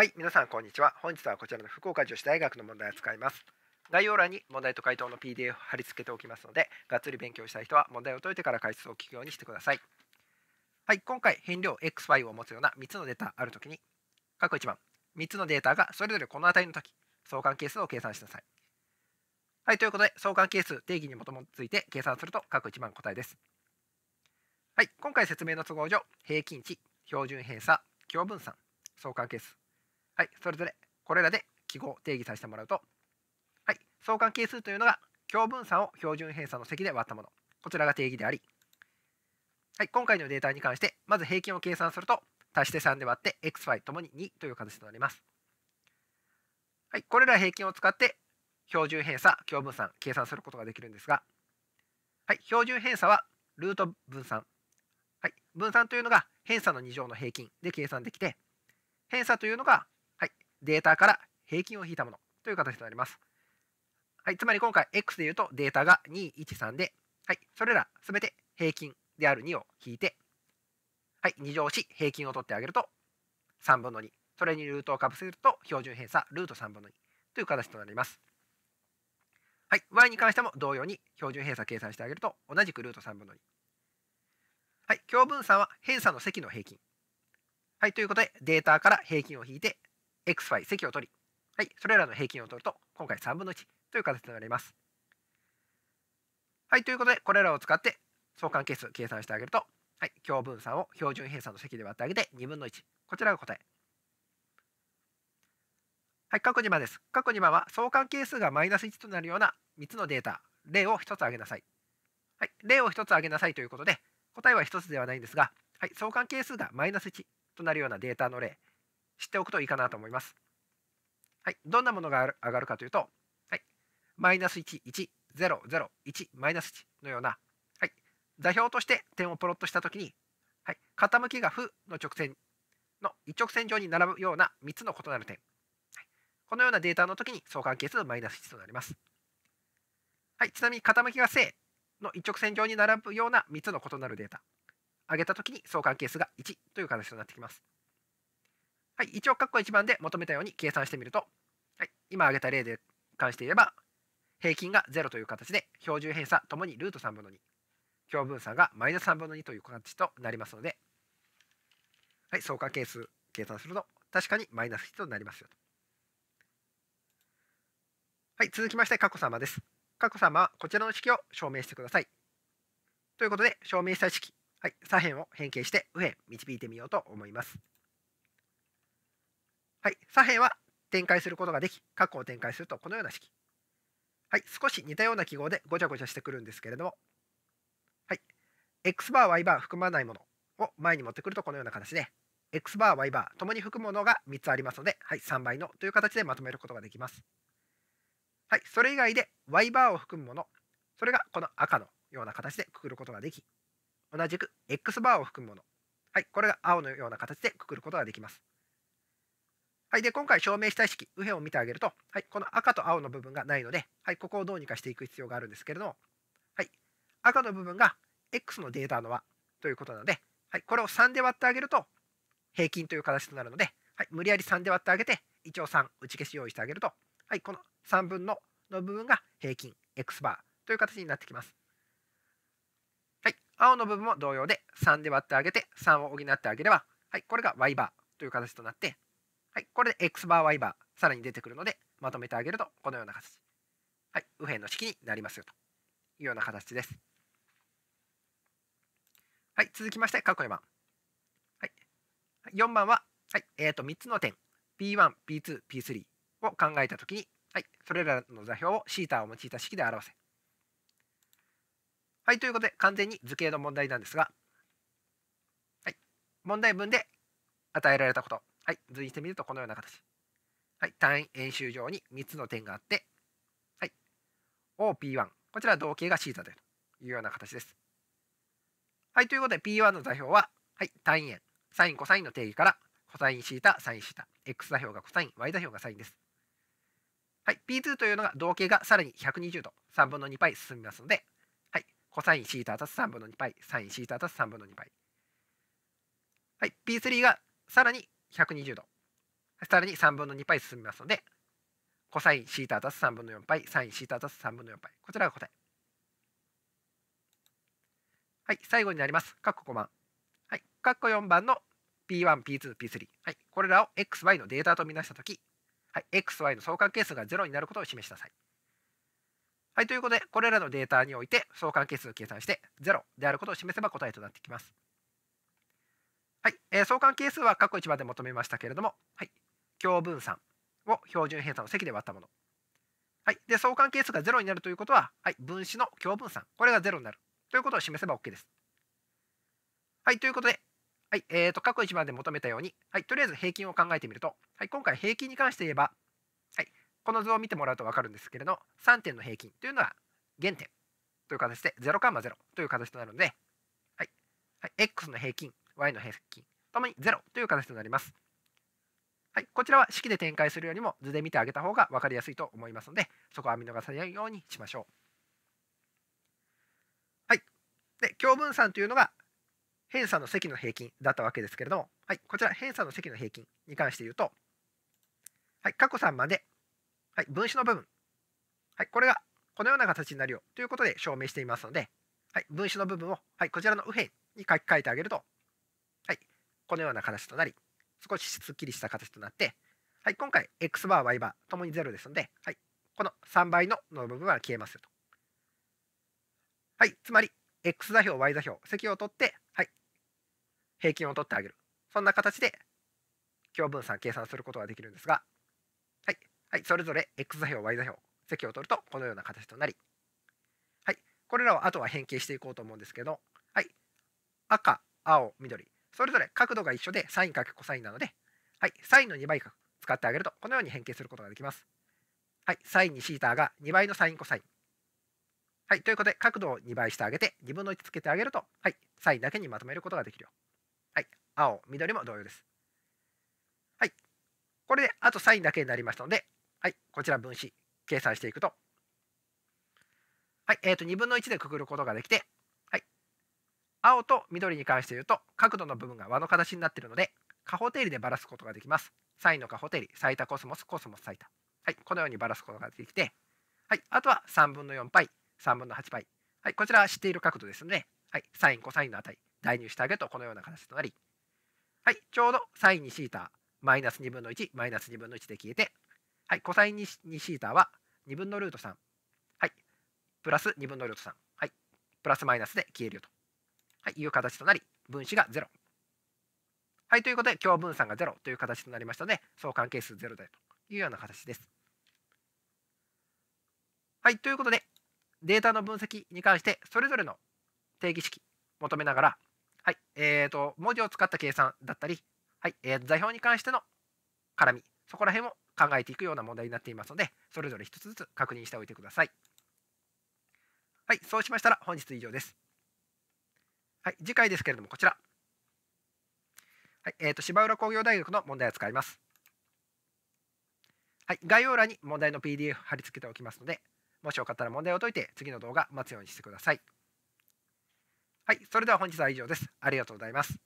はい、皆さんこんにちは。本日はこちらの福岡女子大学の問題を使います。概要欄に問題と回答の PDF を貼り付けておきますので、がっつり勉強したい人は問題を解いてから解説を聞くようにしてください。はい、今回変量 xy を持つような3つのデータあるときに、各1番、3つのデータがそれぞれこの値の時、相関係数を計算しなさい。はい、ということで、相関係数定義に基づいて計算すると各1番答えです。はい、今回説明の都合上、平均値、標準偏差、共分散、相関係数、はい、それぞれこれらで記号を定義させてもらうと、はい、相関係数というのが共分散を標準偏差の積で割ったものこちらが定義であり、はい、今回のデータに関してまず平均を計算すると足して3で割って xy ともに2という形となります、はい、これら平均を使って標準偏差共分散計算することができるんですが、はい、標準偏差はルート分散、はい、分散というのが偏差の2乗の平均で計算できて偏差というのがデータから平均を引いたものという形となります。はい、つまり今回 X でいうとデータが213で、はい、それら全て平均である2を引いて、はい、2乗し平均を取ってあげると3分の2それにルートをかぶせると標準偏差ルート3分の2という形となります。はい、y に関しても同様に標準偏差計算してあげると同じくルート3分の2。はい、共分散は偏差の積の平均。はい、ということでデータから平均を引いて xy 積を取り、はい、それらの平均を取ると今回3分の1という形となります。はい、ということでこれらを使って相関係数計算してあげると、はい、共分散を標準偏差の積で割ってあげて2分の1こちらが答え。はい、過去2番です。過去2番は相関係数がマイナス1となるような3つのデータ例を1つ挙げなさい。はい、例を1つ挙げなさいということで答えは1つではないんですが、はい、相関係数がマイナス1となるようなデータの例知っておくといいかなと思います。はい、どんなものが上がるかというと、はい、マイナス1、1、0、0、1、1のような、はい、座標として点をプロットしたときに、はい、傾きが負の直線の一直線上に並ぶような3つの異なる点、はい、このようなデータのときに相関係数マイナス1となります。はい、ちなみに傾きが正の一直線上に並ぶような3つの異なるデータ、上げたときに相関係数が1という形となってきます。はい、一応括弧1番で求めたように計算してみると、はい、今挙げた例で関して言えば平均が0という形で標準偏差ともにルート3分の2共分散がマイナス3分の2という形となりますので、はい、相関係数計算すると確かにマイナス1となりますよと。はい、続きまして過去様です。過去様はこちらの式を証明してください。ということで証明した式、はい、左辺を変形して右辺導いてみようと思います。はい、左辺は展開することができ括弧を展開するとこのような式。はい、少し似たような記号でごちゃごちゃしてくるんですけれども、はい、x バー y バー含まないものを前に持ってくるとこのような形で x バー y バーともに含むものが3つありますので、はい、3倍のという形でまとめることができます。はい、それ以外で y バーを含むものそれがこの赤のような形でくくることができ同じく x バーを含むものはいこれが青のような形でくくることができますはい、で今回証明した式右辺を見てあげると、はい、この赤と青の部分がないので、はい、ここをどうにかしていく必要があるんですけれども、はい、赤の部分が x のデータの和ということなので、はい、これを3で割ってあげると平均という形となるので、はい、無理やり3で割ってあげて一応3打ち消し用意してあげると、はい、この3分のの部分が平均 x バーという形になってきます。はい、青の部分も同様で3で割ってあげて3を補ってあげれば、はい、これが y バーという形となってはい、これで x バー y バーさらに出てくるのでまとめてあげるとこのような形、はい、右辺の式になりますよというような形です。はい、続きまして括弧4番、はい、4番は、はいえー、と3つの点 P1、P2、P3 を考えたときに、はい、それらの座標を θ を用いた式で表せ。はい、ということで完全に図形の問題なんですが、はい、問題文で与えられたことはい、図にしてみるとこのような形。はい、単位円周上に3つの点があって、はい、OP1、こちら同型が θ というような形です。はい、ということで P1 の座標は、はい、単位円、サイン、コサインの定義から、コサイン θ、サイン θ、x 座標がコサイン、y 座標がサインです。はい、P2 というのが同型がさらに120度、3分の 2π 進みますので、はい、コサイン θ たす3分の 2π、サイン θ たす3分の 2π。はい、P3 がさらに120度さらに3分の2 π 進みますので cos シータ足す3分の4 π sin シータ足す3分の4 π こちらが答えはい最後になります括コ5番はいッコ4番の P1P2P3 はいこれらを XY のデータとみなしたときはい、XY の相関係数が0になることを示しなさい。はい、ということで、これらのデータにおいて相関係数を計算して0であることを示せば答えとなってきます。はい、えー、相関係数は過去1番で求めましたけれども、はい、共分散を標準偏差の積で割ったもの。はい、で相関係数が0になるということは、はい、分子の共分散これが0になるということを示せば OK です。はい、ということで、はいえーと、過去1番で求めたように、はい、とりあえず平均を考えてみると、はい、今回平均に関して言えば、はい、この図を見てもらうと分かるんですけれど3点の平均というのは原点という形で0,0という形となるので、はいはい、x の平均 y の平均ともに0という形となります。はい、こちらは式で展開するよりも図で見てあげた方が分かりやすいと思いますのでそこは見逃さないようにしましょう。はい、で共分散というのが偏差の積の平均だったわけですけれども、はい、こちら偏差の積の平均に関して言うと、はい、過去3まで、はい、分子の部分、はい、これがこのような形になるよということで証明していますので、はい、分子の部分を、はい、こちらの右辺に書き換えてあげるとこのような形となり少しすっきりした形となって、はい、今回 x バー y バーともに0ですので、はい、この3倍のの部分は消えますよと。はい、つまり x 座標 y 座標積を取って、はい、平均を取ってあげるそんな形で共分散計算することができるんですが、はいはい、それぞれ x 座標 y 座標積を取るとこのような形となり、はい、これらをあとは変形していこうと思うんですけど、はい、赤青緑それぞれ角度が一緒でサインか n コサインなので、はい、サインの2倍角使ってあげると、このように変形することができます。はい、サインにシーターが2倍のサインコサイン。はい、ということで、角度を2倍してあげて、2分の1つけてあげると、はい、サインだけにまとめることができるよ。はい、青、緑も同様です。はい、これであとサインだけになりましたので、はい、こちら分子計算していくと、はい、えっ、ー、と、2分の1でくくることができて、青と緑に関して言うと角度の部分が輪の形になっているので下方定理でばらすことができます。サインの下方定理、最多コスモス、コスモス最多。はい、このようにばらすことができて、はい、あとは3分の4 π、3分の8 π。はい、こちらは知っている角度ですので、はい、サイン、コサインの値、代入してあげるとこのような形となり、はい、ちょうどサイン 2θ、マイナス2分の1、マイナス2分の1で消えて、はい、コサイン 2θ は2分のルート3、はい、プラス2分のルート3、はい、プラスマイナスで消えるよと。はい、いう形となり、分子が0。はい、ということで、共分散が0という形となりましたので、相関係数0だよというような形です。はい、ということで、データの分析に関して、それぞれの定義式求めながら、はい、えーと、文字を使った計算だったり、はい、えー、座標に関しての絡み、そこら辺を考えていくような問題になっていますので、それぞれ1つずつ確認しておいてください。はい、そうしましたら本日以上です。はい、次回ですけれどもこちら、はいえーと芝浦工業大学の問題を使います。はい、概要欄に問題の PDF 貼り付けておきますので、もしよかったら問題を解いて次の動画待つようにしてください。はい、それでは本日は以上です。ありがとうございます。